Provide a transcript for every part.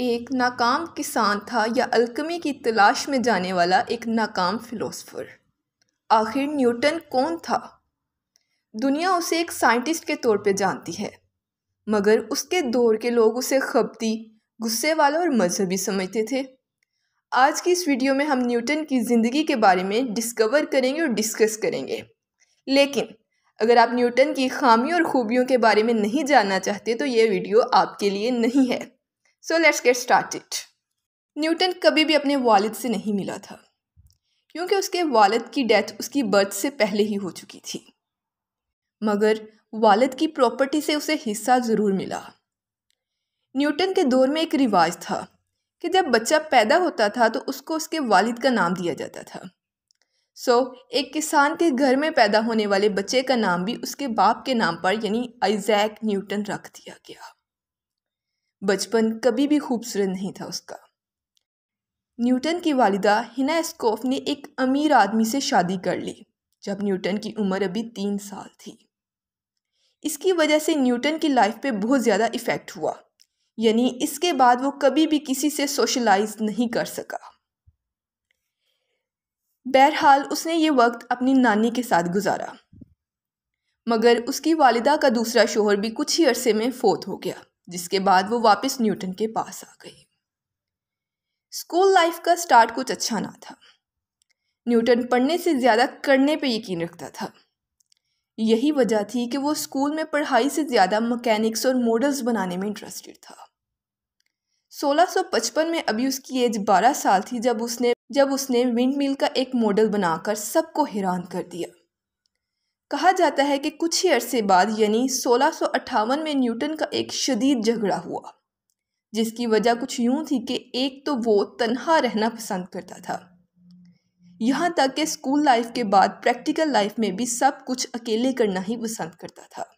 एक नाकाम किसान था या अल्कमी की तलाश में जाने वाला एक नाकाम फ़िलोसफ़र आखिर न्यूटन कौन था दुनिया उसे एक साइंटिस्ट के तौर पे जानती है मगर उसके दौर के लोग उसे खपती गुस्से वाला और मजहबी समझते थे आज की इस वीडियो में हम न्यूटन की ज़िंदगी के बारे में डिस्कवर करेंगे और डिस्कस करेंगे लेकिन अगर आप न्यूटन की खामियों और खूबियों के बारे में नहीं जानना चाहते तो ये वीडियो आपके लिए नहीं है so let's get started Newton कभी भी अपने वालिद से नहीं मिला था क्योंकि उसके वालिद की डेथ उसकी बर्थ से पहले ही हो चुकी थी मगर वालिद की प्रॉपर्टी से उसे हिस्सा ज़रूर मिला न्यूटन के दौर में एक रिवाज था कि जब बच्चा पैदा होता था तो उसको उसके वालिद का नाम दिया जाता था सो so, एक किसान के घर में पैदा होने वाले बच्चे का नाम भी उसके बाप के नाम पर यानी आइजैक न्यूटन रख दिया गया बचपन कभी भी खूबसूरत नहीं था उसका न्यूटन की वालिदा हिना एस्कोफ ने एक अमीर आदमी से शादी कर ली जब न्यूटन की उम्र अभी तीन साल थी इसकी वजह से न्यूटन की लाइफ पे बहुत ज़्यादा इफ़ेक्ट हुआ यानी इसके बाद वो कभी भी किसी से सोशलाइज नहीं कर सका बहरहाल उसने ये वक्त अपनी नानी के साथ गुजारा मगर उसकी वालिदा का दूसरा शोहर भी कुछ ही अरसे में फोत हो गया जिसके बाद वो वापस न्यूटन के पास आ गई स्कूल लाइफ का स्टार्ट कुछ अच्छा ना था न्यूटन पढ़ने से ज़्यादा करने पे यकीन रखता था यही वजह थी कि वो स्कूल में पढ़ाई से ज़्यादा मकैनिक्स और मॉडल्स बनाने में इंटरेस्टेड था 1655 में अभी उसकी एज 12 साल थी जब उसने जब उसने विंड मिल का एक मॉडल बनाकर सबको हैरान कर दिया कहा जाता है कि कुछ ही अरसे बाद यानी सोलह में न्यूटन का एक शदीद झगड़ा हुआ जिसकी वजह कुछ यूं थी कि एक तो वो तन्हा रहना पसंद करता था यहाँ तक कि स्कूल लाइफ के बाद प्रैक्टिकल लाइफ में भी सब कुछ अकेले करना ही पसंद करता था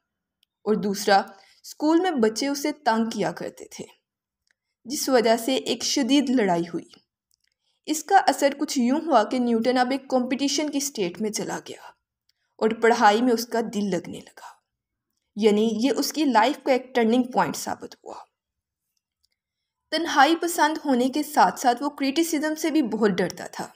और दूसरा स्कूल में बच्चे उसे तंग किया करते थे जिस वजह से एक शदीद लड़ाई हुई इसका असर कुछ यूं हुआ कि न्यूटन अब एक कंपटीशन की स्टेट में चला गया और पढ़ाई में उसका दिल लगने लगा यानी ये उसकी लाइफ का एक टर्निंग पॉइंट साबित हुआ तन्हाई पसंद होने के साथ साथ वो क्रिटिसिज्म से भी बहुत डरता था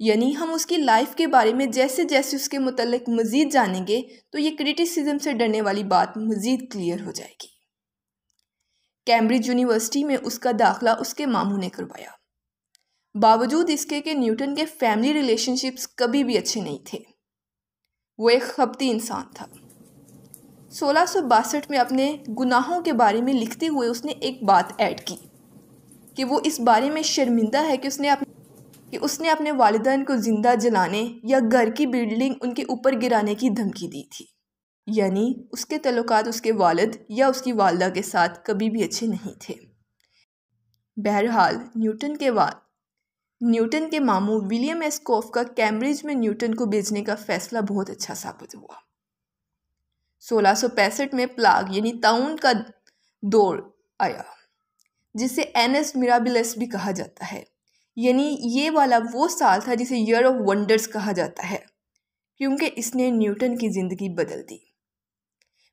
यानी हम उसकी लाइफ के बारे में जैसे जैसे उसके मतलब मज़ीद जानेंगे तो ये क्रिटिसिज्म से डरने वाली बात मज़ीद क्लियर हो जाएगी कैम्ब्रिज यूनिवर्सिटी में उसका दाखला उसके मामू ने करवाया बावजूद इसके कि न्यूटन के फैमिली रिलेशनशिप्स कभी भी अच्छे नहीं थे वो एक खपती इंसान था सोलह में अपने गुनाहों के बारे में लिखते हुए उसने एक बात ऐड की कि वो इस बारे में शर्मिंदा है कि उसने अपने कि उसने अपने वालदा को ज़िंदा जलाने या घर की बिल्डिंग उनके ऊपर गिराने की धमकी दी थी यानी उसके तल्लक उसके वालद या उसकी वालदा के साथ कभी भी अच्छे नहीं थे बहरहाल न्यूटन के बाद न्यूटन के मामू विलियम एस्कोफ का कैम्ब्रिज में न्यूटन को भेजने का फैसला बहुत अच्छा साबित हुआ सोलह में प्लाग यानी ताउन का दौर आया जिसे एन एस मिराबिलस भी कहा जाता है यानी ये वाला वो साल था जिसे ईयर ऑफ वंडर्स कहा जाता है क्योंकि इसने न्यूटन की ज़िंदगी बदल दी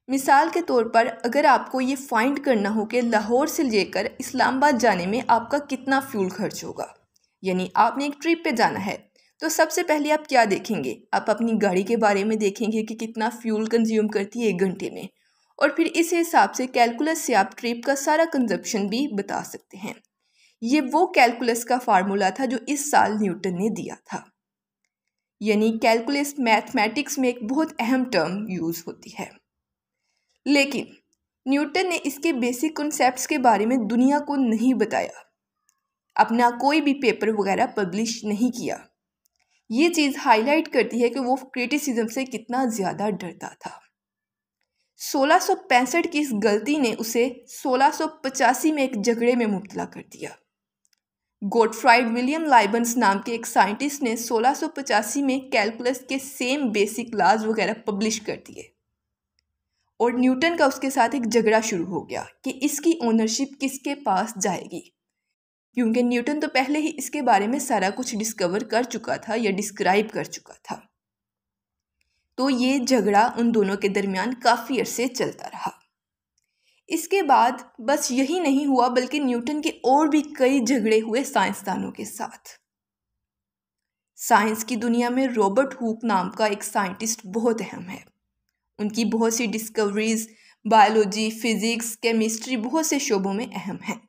मिसाल के तौर पर अगर आपको ये फाइंड करना हो कि लाहौर से लेकर इस्लामाबाद जाने में आपका कितना फ्यूल खर्च होगा यानी आपने एक ट्रिप पे जाना है तो सबसे पहले आप क्या देखेंगे आप अपनी गाड़ी के बारे में देखेंगे कि कितना फ्यूल कंज्यूम करती है एक घंटे में और फिर इस हिसाब से कैलकुलस से आप ट्रिप का सारा कंजप्शन भी बता सकते हैं ये वो कैलकुलस का फार्मूला था जो इस साल न्यूटन ने दिया था यानी कैलकुलस मैथमेटिक्स में एक बहुत अहम टर्म यूज़ होती है लेकिन न्यूटन ने इसके बेसिक कॉन्सेप्ट्स के बारे में दुनिया को नहीं बताया अपना कोई भी पेपर वगैरह पब्लिश नहीं किया ये चीज़ हाईलाइट करती है कि वो क्रिटिसिज्म से कितना ज़्यादा डरता था 1665 की इस गलती ने उसे 1685 में एक झगड़े में मुबतला कर दिया गोडफ्राइड विलियम लाइबन्स नाम के एक साइंटिस्ट ने 1685 में कैलकुलस के सेम बेसिक लाज वगैरह पब्लिश कर दिए और न्यूटन का उसके साथ एक झगड़ा शुरू हो गया कि इसकी ओनरशिप किसके पास जाएगी क्योंकि न्यूटन तो पहले ही इसके बारे में सारा कुछ डिस्कवर कर चुका था या डिस्क्राइब कर चुका था तो ये झगड़ा उन दोनों के दरमियान काफ़ी अरसे चलता रहा इसके बाद बस यही नहीं हुआ बल्कि न्यूटन के और भी कई झगड़े हुए साइंसदानों के साथ साइंस की दुनिया में रॉबर्ट हुक नाम का एक साइंटिस्ट बहुत अहम है उनकी बहुत सी डिस्कवरीज बायोलॉजी फिज़िक्स केमिस्ट्री बहुत से शोबों में अहम हैं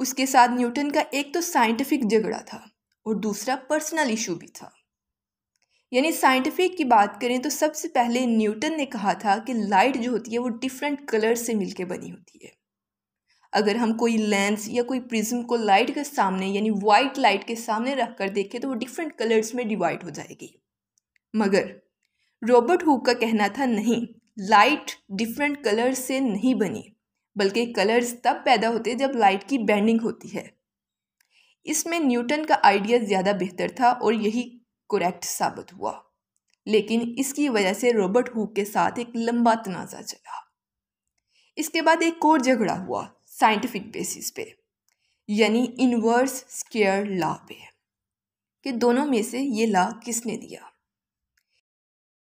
उसके साथ न्यूटन का एक तो साइंटिफिक झगड़ा था और दूसरा पर्सनल इशू भी था यानी साइंटिफिक की बात करें तो सबसे पहले न्यूटन ने कहा था कि लाइट जो होती है वो डिफरेंट कलर से मिलके बनी होती है अगर हम कोई लेंस या कोई प्रिज्म को लाइट के सामने यानी वाइट लाइट के सामने रख कर देखें तो वो डिफरेंट कलर्स में डिवाइड हो जाएगी मगर रॉबर्ट हुक का कहना था नहीं लाइट डिफरेंट कलर से नहीं बनी बल्कि कलर्स तब पैदा होते हैं जब लाइट की बैंडिंग होती है इसमें न्यूटन का आइडिया ज़्यादा बेहतर था और यही करेक्ट साबित हुआ लेकिन इसकी वजह से रॉबर्ट हुक के साथ एक लंबा तनाज़ा चला इसके बाद एक और झगड़ा हुआ साइंटिफिक बेसिस पे यानी इनवर्स स्केयर ला पे कि दोनों में से ये ला किसने दिया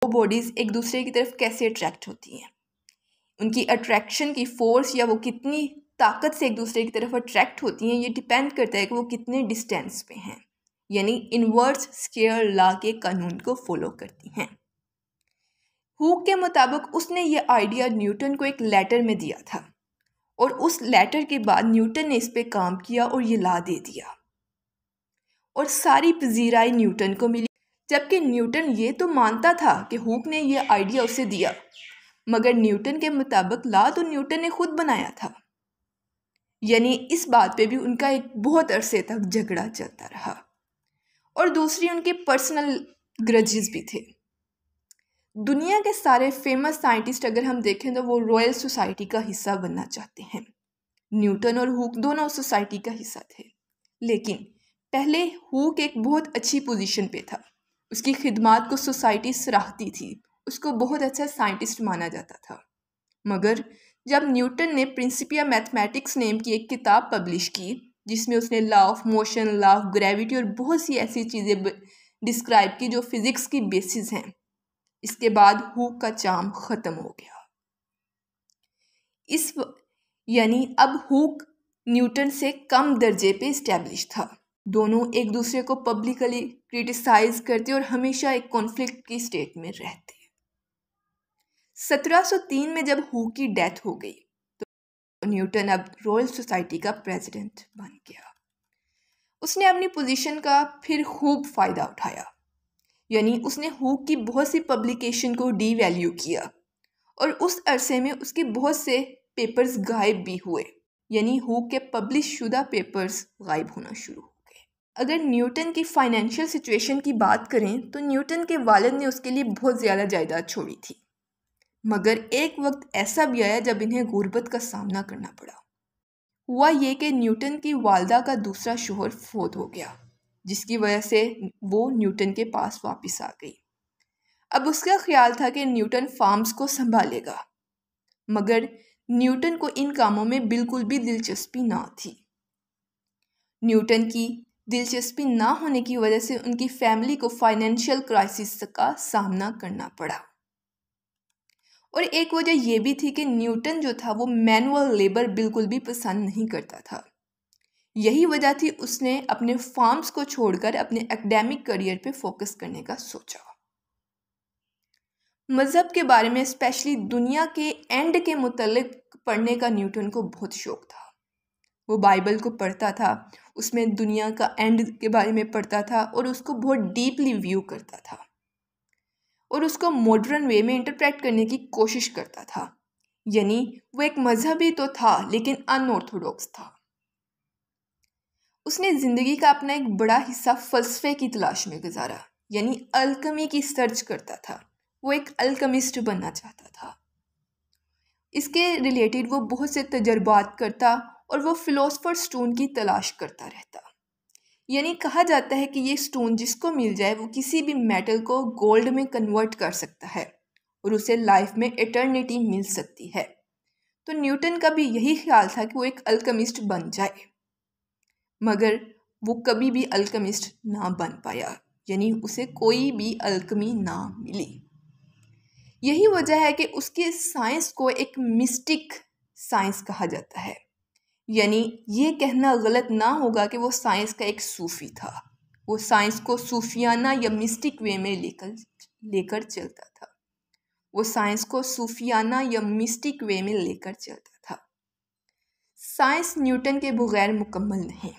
वो बॉडीज़ एक दूसरे की तरफ कैसे अट्रैक्ट होती हैं उनकी अट्रैक्शन की फोर्स या वो कितनी ताकत से एक दूसरे की तरफ अट्रैक्ट होती हैं ये डिपेंड करता है कि वो कितने डिस्टेंस पे हैं यानी इनवर्स स्केयर ला के कानून को फॉलो करती हैं हुक के मुताबिक उसने ये आइडिया न्यूटन को एक लेटर में दिया था और उस लेटर के बाद न्यूटन ने इस पर काम किया और ये ला दे दिया और सारी पजीराई न्यूटन को मिली जबकि न्यूटन ये तो मानता था कि हुक ने यह आइडिया उसे दिया मगर न्यूटन के मुताबिक ला तो न्यूटन ने खुद बनाया था यानी इस बात पे भी उनका एक बहुत अरसे तक झगड़ा चलता रहा और दूसरी उनके पर्सनल ग्रजेस भी थे दुनिया के सारे फेमस साइंटिस्ट अगर हम देखें तो वो रॉयल सोसाइटी का हिस्सा बनना चाहते हैं न्यूटन और हुक दोनों सोसाइटी का हिस्सा थे लेकिन पहले हुक एक बहुत अच्छी पोजीशन पे था उसकी खिदमात को सोसाइटी सराहती थी उसको बहुत अच्छा साइंटिस्ट माना जाता था मगर जब न्यूटन ने प्रिंसिपिया मैथमेटिक्स नेम की एक किताब पब्लिश की जिसमें उसने law of motion law of gravity और बहुत सी ऐसी चीज़ें डिस्क्राइब की जो फिज़िक्स की बेसिस हैं इसके बाद हु का चाम ख़त्म हो गया इस यानी अब हुक न्यूटन से कम दर्जे पे इस्टेब्लिश था दोनों एक दूसरे को पब्लिकली क्रिटिसाइज करते और हमेशा एक कॉन्फ्लिक्ट की स्टेट में रहते 1703 में जब हु की डेथ हो गई तो न्यूटन अब रॉयल सोसाइटी का प्रेसिडेंट बन गया उसने अपनी पोजीशन का फिर खूब फ़ायदा उठाया यानी उसने हु की बहुत सी पब्लिकेशन को डी वैल्यू किया और उस अरसे में उसके बहुत से पेपर्स गायब भी हुए यानी हु के पब्लिश शुदा पेपर्स गायब होना शुरू हो गए अगर न्यूटन की फाइनेंशियल सिचुएशन की बात करें तो न्यूटन के वालद ने उसके लिए बहुत ज़्यादा जायदाद छोड़ी थी मगर एक वक्त ऐसा भी आया जब इन्हें गुर्बत का सामना करना पड़ा हुआ ये कि न्यूटन की वालदा का दूसरा शोहर फोत हो गया जिसकी वजह से वो न्यूटन के पास वापस आ गई अब उसका ख्याल था कि न्यूटन फार्म्स को संभालेगा मगर न्यूटन को इन कामों में बिल्कुल भी दिलचस्पी ना थी न्यूटन की दिलचस्पी ना होने की वजह से उनकी फैमिली को फाइनेंशियल क्राइसिस का सामना करना पड़ा और एक वजह यह भी थी कि न्यूटन जो था वो मैनुअल लेबर बिल्कुल भी पसंद नहीं करता था यही वजह थी उसने अपने फार्म्स को छोड़कर अपने एकेडमिक करियर पे फोकस करने का सोचा मज़हब के बारे में स्पेशली दुनिया के एंड के मुतलक पढ़ने का न्यूटन को बहुत शौक था वो बाइबल को पढ़ता था उसमें दुनिया का एंड के बारे में पढ़ता था और उसको बहुत डीपली व्यू करता था और उसको मॉडर्न वे में इंटरप्रेट करने की कोशिश करता था यानी वो एक मजहबी तो था लेकिन अनऑर्थोडॉक्स था उसने ज़िंदगी का अपना एक बड़ा हिस्सा फ़लसफ़े की तलाश में गुजारा यानी अल्कमी की सर्च करता था वो एक अल्कमिस्ट बनना चाहता था इसके रिलेटेड वो बहुत से तजर्बात करता और वो फ़िलोसफर स्टोन की तलाश करता रहता यानी कहा जाता है कि ये स्टोन जिसको मिल जाए वो किसी भी मेटल को गोल्ड में कन्वर्ट कर सकता है और उसे लाइफ में एटर्निटी मिल सकती है तो न्यूटन का भी यही ख्याल था कि वो एक अल्कमिस्ट बन जाए मगर वो कभी भी अल्कमिस्ट ना बन पाया यानी उसे कोई भी अल्कमी ना मिली यही वजह है कि उसके साइंस को एक मिस्टिक साइंस कहा जाता है यानी ये कहना गलत ना होगा कि वो साइंस का एक सूफ़ी था वो साइंस को सूफियाना या मिस्टिक वे में लेकर लेकर चलता था वो साइंस को सूफियाना या मिस्टिक वे में लेकर चलता था साइंस न्यूटन के बगैर मुकम्मल नहीं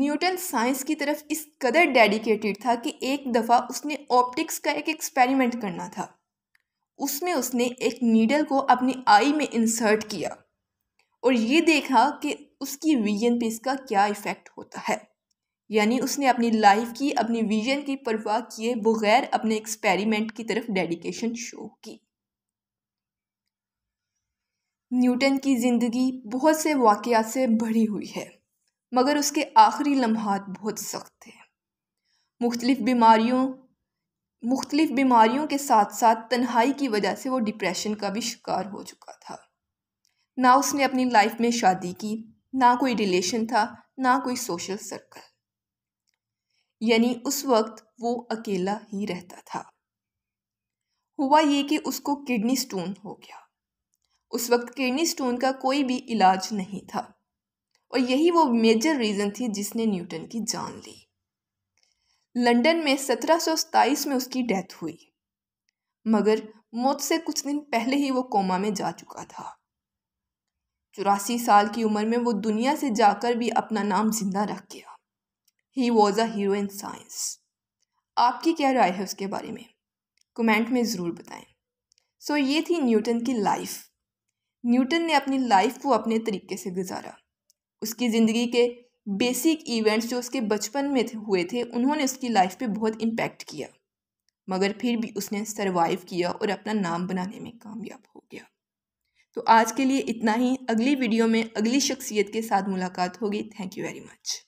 न्यूटन साइंस की तरफ इस कदर डेडिकेटेड था कि एक दफ़ा उसने ऑप्टिक्स का एक एक्सपेरिमेंट करना था उसमें उसने एक नीडल को अपनी आई में इंसर्ट किया और ये देखा कि उसकी विजन पे इसका क्या इफ़ेक्ट होता है यानी उसने अपनी लाइफ की अपनी विजन की परवाह किए बगैर अपने एक्सपेरिमेंट की तरफ डेडिकेशन शो की न्यूटन की ज़िंदगी बहुत से वाकयात से भरी हुई है मगर उसके आखिरी लम्हात बहुत सख्त थे मुख्तलिफ़ बीमारियों मुख्तलिफ़ बीमारियों के साथ साथ तन्हाई की वजह से वो डिप्रेशन का भी शिकार हो चुका था ना उसने अपनी लाइफ में शादी की ना कोई रिलेशन था ना कोई सोशल सर्कल यानी उस वक्त वो अकेला ही रहता था हुआ ये कि उसको किडनी स्टोन हो गया उस वक्त किडनी स्टोन का कोई भी इलाज नहीं था और यही वो मेजर रीज़न थी जिसने न्यूटन की जान ली लंदन में सत्रह में उसकी डेथ हुई मगर मौत से कुछ दिन पहले ही वो कोमा में जा चुका था चौरासी साल की उम्र में वो दुनिया से जाकर भी अपना नाम जिंदा रख गया he was a hero in science आपकी क्या राय है उसके बारे में कमेंट में ज़रूर बताएं सो so, ये थी न्यूटन की लाइफ न्यूटन ने अपनी लाइफ को अपने तरीके से गुजारा उसकी ज़िंदगी के बेसिक इवेंट्स जो उसके बचपन में थे, हुए थे उन्होंने उसकी लाइफ पे बहुत इम्पेक्ट किया मगर फिर भी उसने सरवाइव किया और अपना नाम बनाने में कामयाब हो गया तो आज के लिए इतना ही अगली वीडियो में अगली शख्सियत के साथ मुलाकात होगी थैंक यू वेरी मच